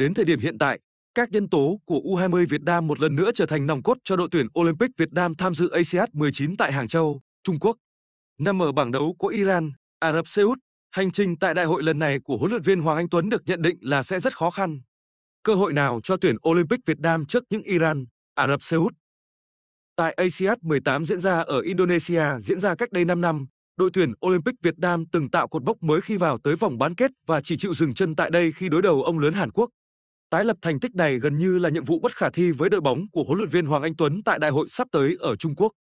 Đến thời điểm hiện tại, các nhân tố của U20 Việt Nam một lần nữa trở thành nòng cốt cho đội tuyển Olympic Việt Nam tham dự ASEAN 19 tại Hàng Châu, Trung Quốc. Nằm ở bảng đấu có Iran, Ả Rập Xê Út, hành trình tại đại hội lần này của huấn luyện viên Hoàng Anh Tuấn được nhận định là sẽ rất khó khăn. Cơ hội nào cho tuyển Olympic Việt Nam trước những Iran, Ả Rập Xê Út? Tại ASEAN 18 diễn ra ở Indonesia diễn ra cách đây 5 năm, đội tuyển Olympic Việt Nam từng tạo cột bốc mới khi vào tới vòng bán kết và chỉ chịu dừng chân tại đây khi đối đầu ông lớn Hàn Quốc. Tái lập thành tích này gần như là nhiệm vụ bất khả thi với đội bóng của huấn luyện viên Hoàng Anh Tuấn tại đại hội sắp tới ở Trung Quốc.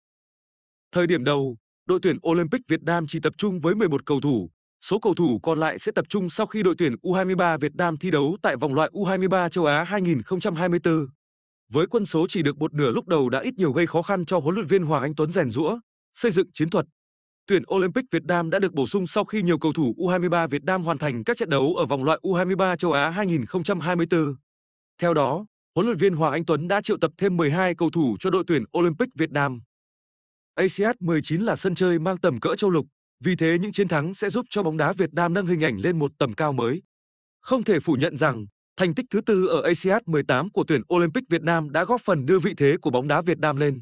Thời điểm đầu, đội tuyển Olympic Việt Nam chỉ tập trung với 11 cầu thủ, số cầu thủ còn lại sẽ tập trung sau khi đội tuyển U23 Việt Nam thi đấu tại vòng loại U23 châu Á 2024. Với quân số chỉ được một nửa lúc đầu đã ít nhiều gây khó khăn cho huấn luyện viên Hoàng Anh Tuấn rèn rũa, xây dựng chiến thuật tuyển Olympic Việt Nam đã được bổ sung sau khi nhiều cầu thủ U23 Việt Nam hoàn thành các trận đấu ở vòng loại U23 châu Á 2024. Theo đó, huấn luyện viên Hoàng Anh Tuấn đã triệu tập thêm 12 cầu thủ cho đội tuyển Olympic Việt Nam. ASEAN 19 là sân chơi mang tầm cỡ châu lục, vì thế những chiến thắng sẽ giúp cho bóng đá Việt Nam nâng hình ảnh lên một tầm cao mới. Không thể phủ nhận rằng, thành tích thứ tư ở ASEAN 18 của tuyển Olympic Việt Nam đã góp phần đưa vị thế của bóng đá Việt Nam lên.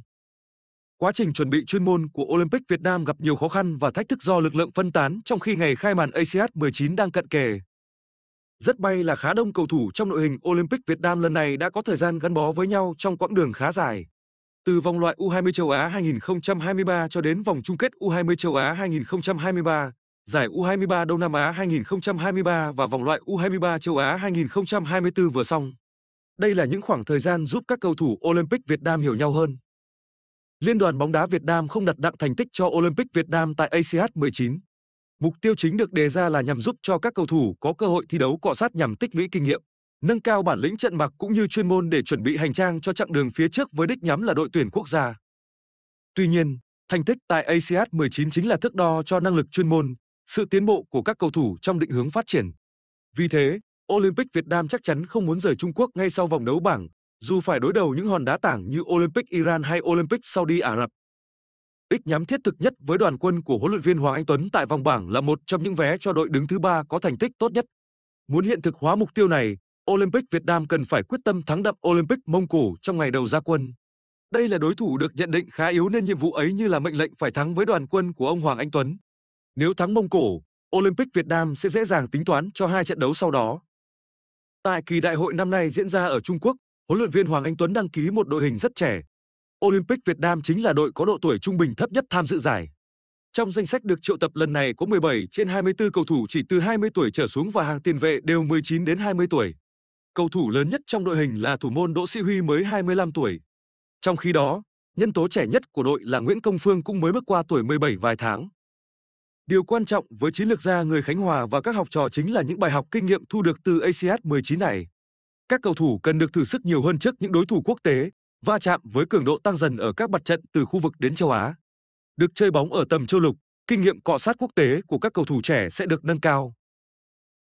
Quá trình chuẩn bị chuyên môn của Olympic Việt Nam gặp nhiều khó khăn và thách thức do lực lượng phân tán trong khi ngày khai màn ASEAN 19 đang cận kề. Rất may là khá đông cầu thủ trong đội hình Olympic Việt Nam lần này đã có thời gian gắn bó với nhau trong quãng đường khá dài. Từ vòng loại U20 châu Á 2023 cho đến vòng chung kết U20 châu Á 2023, giải U23 Đông Nam Á 2023 và vòng loại U23 châu Á 2024 vừa xong. Đây là những khoảng thời gian giúp các cầu thủ Olympic Việt Nam hiểu nhau hơn. Liên đoàn bóng đá Việt Nam không đặt nặng thành tích cho Olympic Việt Nam tại ASEAN 19. Mục tiêu chính được đề ra là nhằm giúp cho các cầu thủ có cơ hội thi đấu cọ sát nhằm tích lũy kinh nghiệm, nâng cao bản lĩnh trận mặc cũng như chuyên môn để chuẩn bị hành trang cho chặng đường phía trước với đích nhắm là đội tuyển quốc gia. Tuy nhiên, thành tích tại ASEAN 19 chính là thước đo cho năng lực chuyên môn, sự tiến bộ của các cầu thủ trong định hướng phát triển. Vì thế, Olympic Việt Nam chắc chắn không muốn rời Trung Quốc ngay sau vòng đấu bảng dù phải đối đầu những hòn đá tảng như Olympic Iran hay Olympic Saudi Ả Rập. Ích nhắm thiết thực nhất với đoàn quân của huấn luyện viên Hoàng Anh Tuấn tại vòng bảng là một trong những vé cho đội đứng thứ ba có thành tích tốt nhất. Muốn hiện thực hóa mục tiêu này, Olympic Việt Nam cần phải quyết tâm thắng đậm Olympic Mông Cổ trong ngày đầu ra quân. Đây là đối thủ được nhận định khá yếu nên nhiệm vụ ấy như là mệnh lệnh phải thắng với đoàn quân của ông Hoàng Anh Tuấn. Nếu thắng Mông Cổ, Olympic Việt Nam sẽ dễ dàng tính toán cho hai trận đấu sau đó. Tại kỳ đại hội năm nay diễn ra ở Trung Quốc, huấn luyện viên Hoàng Anh Tuấn đăng ký một đội hình rất trẻ. Olympic Việt Nam chính là đội có độ tuổi trung bình thấp nhất tham dự giải. Trong danh sách được triệu tập lần này có 17 trên 24 cầu thủ chỉ từ 20 tuổi trở xuống và hàng tiền vệ đều 19 đến 20 tuổi. Cầu thủ lớn nhất trong đội hình là thủ môn Đỗ Sĩ Huy mới 25 tuổi. Trong khi đó, nhân tố trẻ nhất của đội là Nguyễn Công Phương cũng mới bước qua tuổi 17 vài tháng. Điều quan trọng với chiến lược gia người Khánh Hòa và các học trò chính là những bài học kinh nghiệm thu được từ ACS 19 này các cầu thủ cần được thử sức nhiều hơn trước những đối thủ quốc tế, va chạm với cường độ tăng dần ở các mặt trận từ khu vực đến châu Á. Được chơi bóng ở tầm châu lục, kinh nghiệm cọ sát quốc tế của các cầu thủ trẻ sẽ được nâng cao.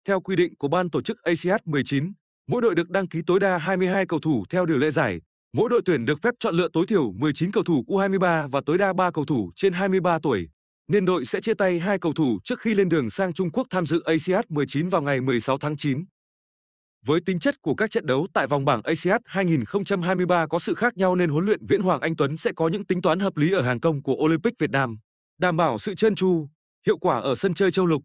Theo quy định của ban tổ chức ASEAN 19, mỗi đội được đăng ký tối đa 22 cầu thủ theo điều lệ giải. Mỗi đội tuyển được phép chọn lựa tối thiểu 19 cầu thủ U23 và tối đa 3 cầu thủ trên 23 tuổi. Nên đội sẽ chia tay hai cầu thủ trước khi lên đường sang Trung Quốc tham dự ASEAN 19 vào ngày 16 tháng 9. Với tính chất của các trận đấu tại vòng bảng ASEAN 2023 có sự khác nhau nên huấn luyện viên Hoàng Anh Tuấn sẽ có những tính toán hợp lý ở hàng công của Olympic Việt Nam, đảm bảo sự chân tru, hiệu quả ở sân chơi châu lục.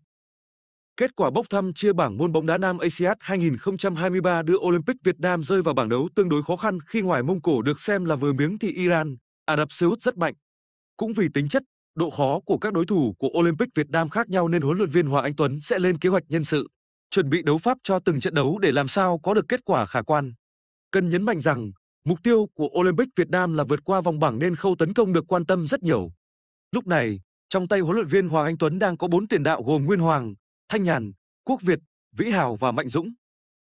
Kết quả bốc thăm chia bảng môn bóng đá Nam ASEAN 2023 đưa Olympic Việt Nam rơi vào bảng đấu tương đối khó khăn khi ngoài Mông Cổ được xem là vừa miếng thì Iran, Ả Rập Xê Út rất mạnh. Cũng vì tính chất, độ khó của các đối thủ của Olympic Việt Nam khác nhau nên huấn luyện viên Hoàng Anh Tuấn sẽ lên kế hoạch nhân sự chuẩn bị đấu pháp cho từng trận đấu để làm sao có được kết quả khả quan. Cần nhấn mạnh rằng, mục tiêu của Olympic Việt Nam là vượt qua vòng bảng nên khâu tấn công được quan tâm rất nhiều. Lúc này, trong tay huấn luyện viên Hoàng Anh Tuấn đang có 4 tiền đạo gồm Nguyên Hoàng, Thanh Nhàn, Quốc Việt, Vĩ Hào và Mạnh Dũng.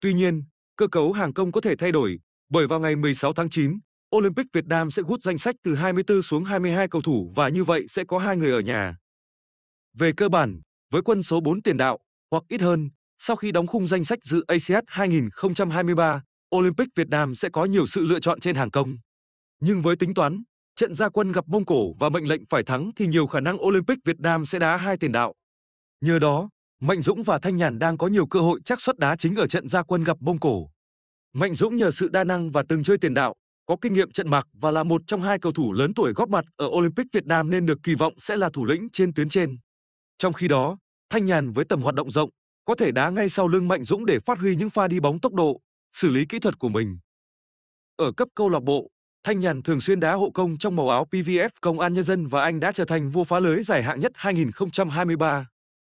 Tuy nhiên, cơ cấu hàng công có thể thay đổi, bởi vào ngày 16 tháng 9, Olympic Việt Nam sẽ hút danh sách từ 24 xuống 22 cầu thủ và như vậy sẽ có hai người ở nhà. Về cơ bản, với quân số 4 tiền đạo hoặc ít hơn, sau khi đóng khung danh sách dự ACS 2023, Olympic Việt Nam sẽ có nhiều sự lựa chọn trên hàng công. Nhưng với tính toán, trận gia quân gặp Mông Cổ và mệnh lệnh phải thắng thì nhiều khả năng Olympic Việt Nam sẽ đá hai tiền đạo. Nhờ đó, Mạnh Dũng và Thanh Nhàn đang có nhiều cơ hội chắc suất đá chính ở trận gia quân gặp Mông Cổ. Mạnh Dũng nhờ sự đa năng và từng chơi tiền đạo, có kinh nghiệm trận mạc và là một trong hai cầu thủ lớn tuổi góp mặt ở Olympic Việt Nam nên được kỳ vọng sẽ là thủ lĩnh trên tuyến trên. Trong khi đó, Thanh Nhàn với tầm hoạt động rộng, có thể đá ngay sau lưng Mạnh Dũng để phát huy những pha đi bóng tốc độ, xử lý kỹ thuật của mình. Ở cấp câu lạc bộ, Thanh Nhàn thường xuyên đá hộ công trong màu áo PVF Công an Nhân dân và anh đã trở thành vua phá lưới giải hạng nhất 2023.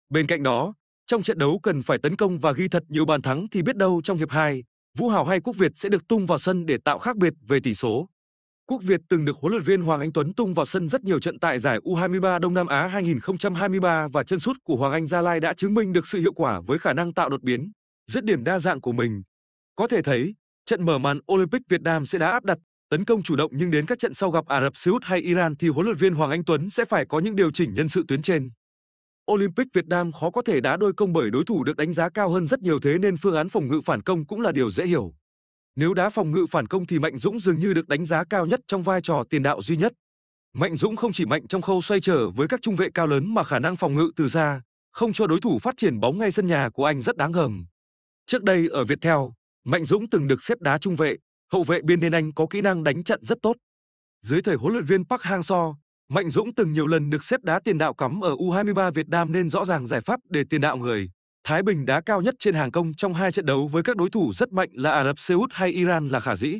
Bên cạnh đó, trong trận đấu cần phải tấn công và ghi thật nhiều bàn thắng thì biết đâu trong hiệp 2, Vũ Hào hay Quốc Việt sẽ được tung vào sân để tạo khác biệt về tỷ số. Quốc Việt từng được huấn luyện viên Hoàng Anh Tuấn tung vào sân rất nhiều trận tại giải U23 Đông Nam Á 2023 và chân sút của Hoàng Anh Gia Lai đã chứng minh được sự hiệu quả với khả năng tạo đột biến, dứt điểm đa dạng của mình. Có thể thấy, trận mở màn Olympic Việt Nam sẽ đã áp đặt, tấn công chủ động nhưng đến các trận sau gặp Ả Rập Xê Út hay Iran thì huấn luyện viên Hoàng Anh Tuấn sẽ phải có những điều chỉnh nhân sự tuyến trên. Olympic Việt Nam khó có thể đá đôi công bởi đối thủ được đánh giá cao hơn rất nhiều thế nên phương án phòng ngự phản công cũng là điều dễ hiểu. Nếu đá phòng ngự phản công thì Mạnh Dũng dường như được đánh giá cao nhất trong vai trò tiền đạo duy nhất. Mạnh Dũng không chỉ mạnh trong khâu xoay trở với các trung vệ cao lớn mà khả năng phòng ngự từ xa, không cho đối thủ phát triển bóng ngay sân nhà của anh rất đáng ngầm. Trước đây ở Viettel, Mạnh Dũng từng được xếp đá trung vệ, hậu vệ biên nên anh có kỹ năng đánh trận rất tốt. Dưới thời huấn luyện viên Park Hang-seo, Mạnh Dũng từng nhiều lần được xếp đá tiền đạo cắm ở U23 Việt Nam nên rõ ràng giải pháp để tiền đạo người Thái Bình đá cao nhất trên hàng công trong hai trận đấu với các đối thủ rất mạnh là Ả Rập Xê Út hay Iran là khả dĩ.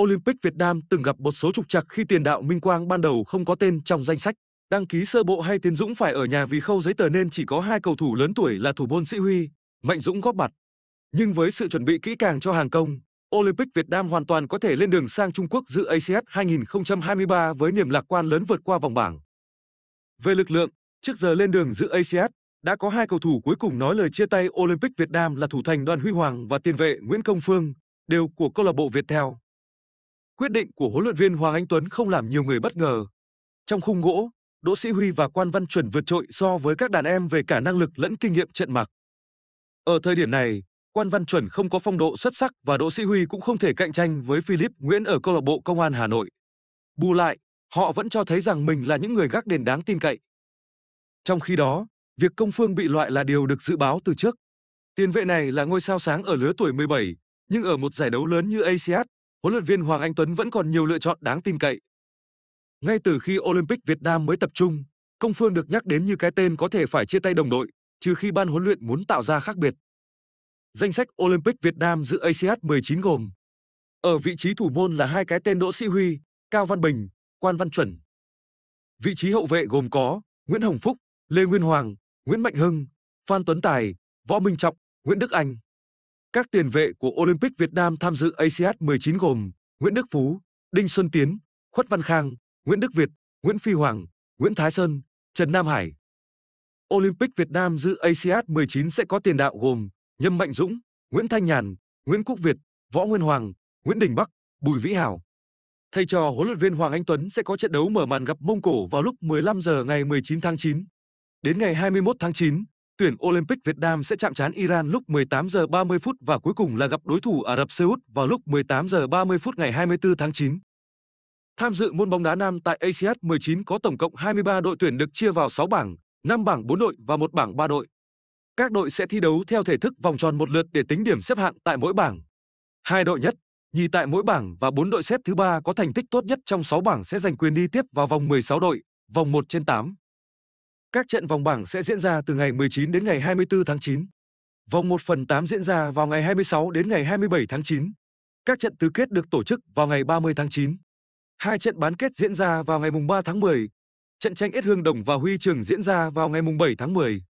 Olympic Việt Nam từng gặp một số trục trặc khi tiền đạo Minh Quang ban đầu không có tên trong danh sách, đăng ký sơ bộ hay Tiến Dũng phải ở nhà vì khâu giấy tờ nên chỉ có hai cầu thủ lớn tuổi là thủ môn Sĩ Huy, Mạnh Dũng góp mặt. Nhưng với sự chuẩn bị kỹ càng cho hàng công, Olympic Việt Nam hoàn toàn có thể lên đường sang Trung Quốc dự ACS 2023 với niềm lạc quan lớn vượt qua vòng bảng. Về lực lượng, trước giờ lên đường dự ACS, đã có hai cầu thủ cuối cùng nói lời chia tay Olympic Việt Nam là thủ thành Đoàn Huy Hoàng và tiền vệ Nguyễn Công Phương, đều của câu lạc bộ Viettel. Quyết định của huấn luyện viên Hoàng Anh Tuấn không làm nhiều người bất ngờ. Trong khung gỗ, Đỗ Sĩ Huy và Quan Văn Chuẩn vượt trội so với các đàn em về cả năng lực lẫn kinh nghiệm trận mặc. Ở thời điểm này, Quan Văn Chuẩn không có phong độ xuất sắc và Đỗ Sĩ Huy cũng không thể cạnh tranh với Philip Nguyễn ở câu lạc bộ Công an Hà Nội. Bù lại, họ vẫn cho thấy rằng mình là những người gác đền đáng tin cậy. Trong khi đó, Việc công phương bị loại là điều được dự báo từ trước. Tiền vệ này là ngôi sao sáng ở lứa tuổi 17, nhưng ở một giải đấu lớn như ASEAN, huấn luyện viên Hoàng Anh Tuấn vẫn còn nhiều lựa chọn đáng tin cậy. Ngay từ khi Olympic Việt Nam mới tập trung, Công Phương được nhắc đến như cái tên có thể phải chia tay đồng đội, trừ khi ban huấn luyện muốn tạo ra khác biệt. Danh sách Olympic Việt Nam dự ASEAN 19 gồm Ở vị trí thủ môn là hai cái tên Đỗ Sĩ Huy, Cao Văn Bình, Quan Văn Chuẩn. Vị trí hậu vệ gồm có Nguyễn Hồng Phúc, Lê Nguyên Hoàng, Nguyễn Mạnh Hưng, Phan Tuấn Tài, Võ Minh Trọng, Nguyễn Đức Anh. Các tiền vệ của Olympic Việt Nam tham dự ASEAN 19 gồm Nguyễn Đức Phú, Đinh Xuân Tiến, Khuất Văn Khang, Nguyễn Đức Việt, Nguyễn Phi Hoàng, Nguyễn Thái Sơn, Trần Nam Hải. Olympic Việt Nam dự ASEAN 19 sẽ có tiền đạo gồm Nhâm Mạnh Dũng, Nguyễn Thanh Nhàn, Nguyễn Quốc Việt, Võ Nguyên Hoàng, Nguyễn Đình Bắc, Bùi Vĩ Hào. Thầy trò huấn luyện viên Hoàng Anh Tuấn sẽ có trận đấu mở màn gặp Mông Cổ vào lúc 15 giờ ngày 19 tháng 9. Đến ngày 21 tháng 9, tuyển Olympic Việt Nam sẽ chạm trán Iran lúc 18 giờ 30 phút và cuối cùng là gặp đối thủ Ả Rập Xê Út vào lúc 18 giờ 30 phút ngày 24 tháng 9. Tham dự môn bóng đá nam tại ASEAN 19 có tổng cộng 23 đội tuyển được chia vào 6 bảng, 5 bảng 4 đội và một bảng 3 đội. Các đội sẽ thi đấu theo thể thức vòng tròn một lượt để tính điểm xếp hạng tại mỗi bảng. Hai đội nhất, nhì tại mỗi bảng và 4 đội xếp thứ ba có thành tích tốt nhất trong 6 bảng sẽ giành quyền đi tiếp vào vòng 16 đội, vòng 1 trên 8. Các trận vòng bảng sẽ diễn ra từ ngày 19 đến ngày 24 tháng 9. Vòng 1 phần 8 diễn ra vào ngày 26 đến ngày 27 tháng 9. Các trận tứ kết được tổ chức vào ngày 30 tháng 9. Hai trận bán kết diễn ra vào ngày 3 tháng 10. Trận tranh Ết Hương Đồng và Huy Trường diễn ra vào ngày 7 tháng 10.